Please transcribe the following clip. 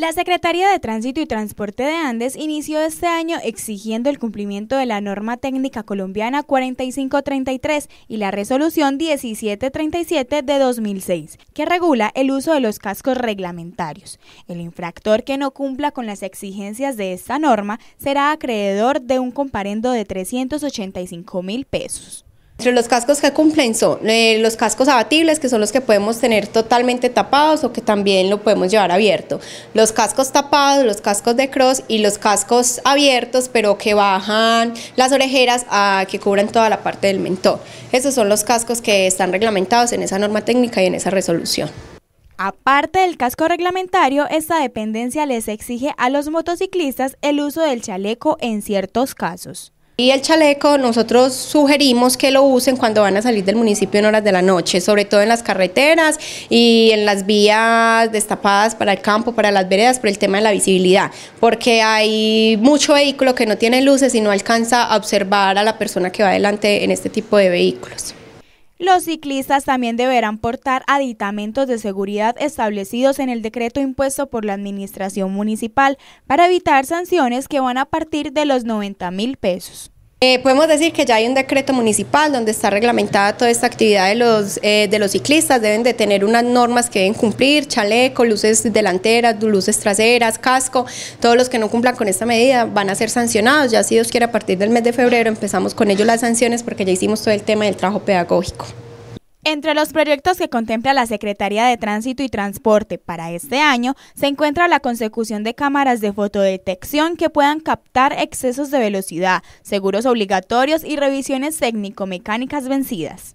La Secretaría de Tránsito y Transporte de Andes inició este año exigiendo el cumplimiento de la norma técnica colombiana 4533 y la resolución 1737 de 2006, que regula el uso de los cascos reglamentarios. El infractor que no cumpla con las exigencias de esta norma será acreedor de un comparendo de 385 mil pesos. Entre los cascos que cumplen son eh, los cascos abatibles, que son los que podemos tener totalmente tapados o que también lo podemos llevar abierto. Los cascos tapados, los cascos de cross y los cascos abiertos, pero que bajan las orejeras a que cubran toda la parte del mentón. Esos son los cascos que están reglamentados en esa norma técnica y en esa resolución. Aparte del casco reglamentario, esta dependencia les exige a los motociclistas el uso del chaleco en ciertos casos. Y el chaleco nosotros sugerimos que lo usen cuando van a salir del municipio en horas de la noche, sobre todo en las carreteras y en las vías destapadas para el campo, para las veredas, por el tema de la visibilidad, porque hay mucho vehículo que no tiene luces y no alcanza a observar a la persona que va adelante en este tipo de vehículos. Los ciclistas también deberán portar aditamentos de seguridad establecidos en el decreto impuesto por la Administración Municipal para evitar sanciones que van a partir de los 90 mil pesos. Eh, podemos decir que ya hay un decreto municipal donde está reglamentada toda esta actividad de los, eh, de los ciclistas, deben de tener unas normas que deben cumplir, chaleco, luces delanteras, luces traseras, casco, todos los que no cumplan con esta medida van a ser sancionados, ya si Dios quiere a partir del mes de febrero empezamos con ellos las sanciones porque ya hicimos todo el tema del trabajo pedagógico. Entre los proyectos que contempla la Secretaría de Tránsito y Transporte para este año se encuentra la consecución de cámaras de fotodetección que puedan captar excesos de velocidad, seguros obligatorios y revisiones técnico-mecánicas vencidas.